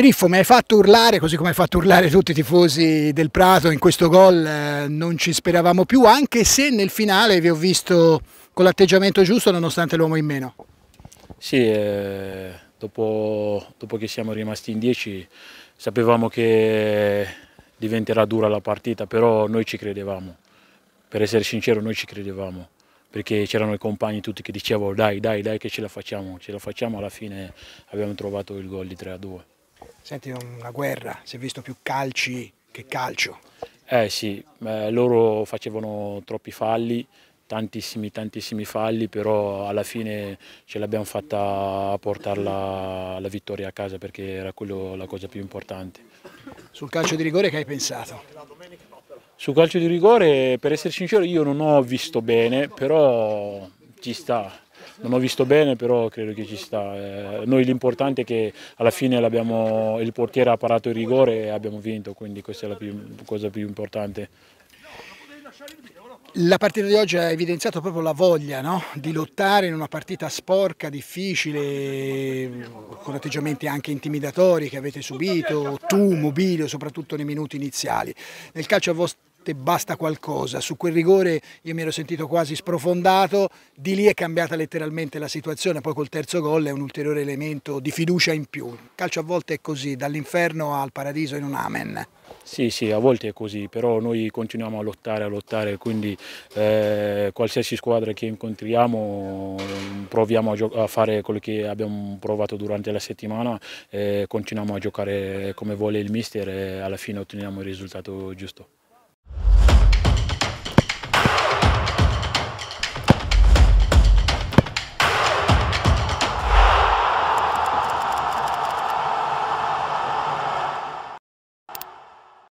Sceriffo, mi hai fatto urlare, così come hai fatto urlare tutti i tifosi del Prato, in questo gol eh, non ci speravamo più, anche se nel finale vi ho visto con l'atteggiamento giusto nonostante l'uomo in meno. Sì, eh, dopo, dopo, che siamo rimasti in 10 sapevamo che diventerà dura la partita, però noi ci credevamo, per essere sincero noi ci credevamo, perché c'erano i compagni tutti che dicevano dai, dai, dai che ce la facciamo, ce la facciamo, alla fine abbiamo trovato il gol di 3 a 2. Senti, una guerra, si è visto più calci che calcio. Eh sì, eh, loro facevano troppi falli, tantissimi tantissimi falli, però alla fine ce l'abbiamo fatta a portarla la vittoria a casa perché era quello la cosa più importante. Sul calcio di rigore che hai pensato? Sul calcio di rigore, per essere sincero, io non ho visto bene, però ci sta. Non ho visto bene, però credo che ci sta. Eh, noi l'importante è che alla fine il portiere ha parato il rigore e abbiamo vinto, quindi questa è la più, cosa più importante. La partita di oggi ha evidenziato proprio la voglia no? di lottare in una partita sporca, difficile, con atteggiamenti anche intimidatori che avete subito, tu, Mobilio, soprattutto nei minuti iniziali. Nel calcio a vostra volte basta qualcosa, su quel rigore io mi ero sentito quasi sprofondato, di lì è cambiata letteralmente la situazione, poi col terzo gol è un ulteriore elemento di fiducia in più. Il calcio a volte è così, dall'inferno al paradiso in un amen. Sì, sì, a volte è così, però noi continuiamo a lottare, a lottare, quindi eh, qualsiasi squadra che incontriamo mm, proviamo a, a, fare quello che abbiamo provato durante la settimana, eh, continuiamo a giocare come vuole il mister e alla fine otteniamo il risultato giusto.